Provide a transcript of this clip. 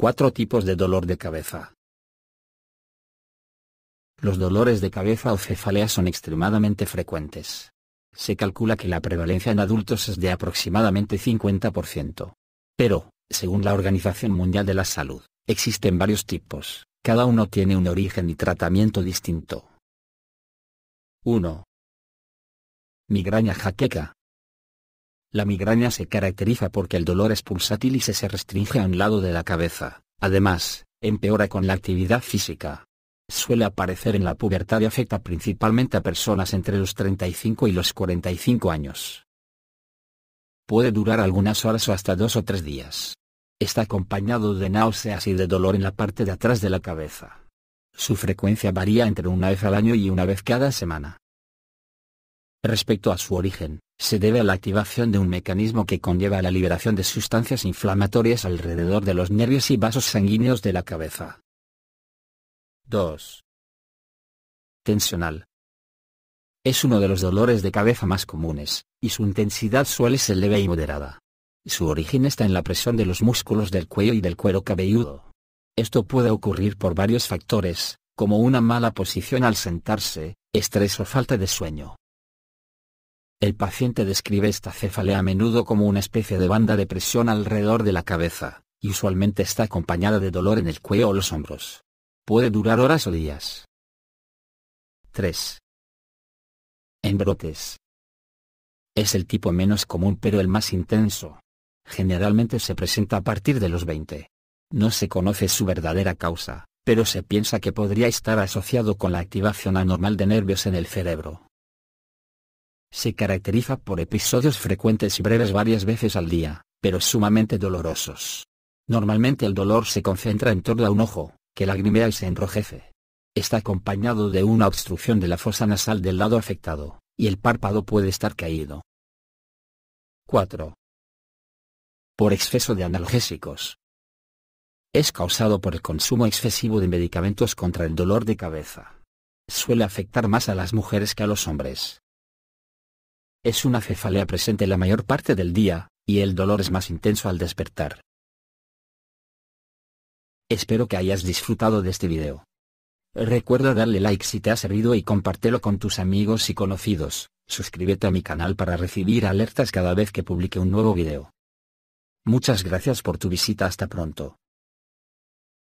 Cuatro tipos de dolor de cabeza. Los dolores de cabeza o cefalea son extremadamente frecuentes. Se calcula que la prevalencia en adultos es de aproximadamente 50%. Pero, según la Organización Mundial de la Salud, existen varios tipos, cada uno tiene un origen y tratamiento distinto. 1. Migraña jaqueca, la migraña se caracteriza porque el dolor es pulsátil y se, se restringe a un lado de la cabeza, además, empeora con la actividad física. Suele aparecer en la pubertad y afecta principalmente a personas entre los 35 y los 45 años. Puede durar algunas horas o hasta dos o tres días. Está acompañado de náuseas y de dolor en la parte de atrás de la cabeza. Su frecuencia varía entre una vez al año y una vez cada semana. Respecto a su origen, se debe a la activación de un mecanismo que conlleva la liberación de sustancias inflamatorias alrededor de los nervios y vasos sanguíneos de la cabeza. 2. Tensional. Es uno de los dolores de cabeza más comunes, y su intensidad suele ser leve y moderada. Su origen está en la presión de los músculos del cuello y del cuero cabelludo. Esto puede ocurrir por varios factores, como una mala posición al sentarse, estrés o falta de sueño. El paciente describe esta cefalea a menudo como una especie de banda de presión alrededor de la cabeza, y usualmente está acompañada de dolor en el cuello o los hombros. Puede durar horas o días. 3. En brotes. Es el tipo menos común pero el más intenso. Generalmente se presenta a partir de los 20. No se conoce su verdadera causa, pero se piensa que podría estar asociado con la activación anormal de nervios en el cerebro. Se caracteriza por episodios frecuentes y breves varias veces al día, pero sumamente dolorosos. Normalmente el dolor se concentra en torno a un ojo, que lagrimea y se enrojece. Está acompañado de una obstrucción de la fosa nasal del lado afectado, y el párpado puede estar caído. 4. Por exceso de analgésicos. Es causado por el consumo excesivo de medicamentos contra el dolor de cabeza. Suele afectar más a las mujeres que a los hombres. Es una cefalea presente la mayor parte del día, y el dolor es más intenso al despertar. Espero que hayas disfrutado de este video. Recuerda darle like si te ha servido y compártelo con tus amigos y conocidos. Suscríbete a mi canal para recibir alertas cada vez que publique un nuevo video. Muchas gracias por tu visita hasta pronto.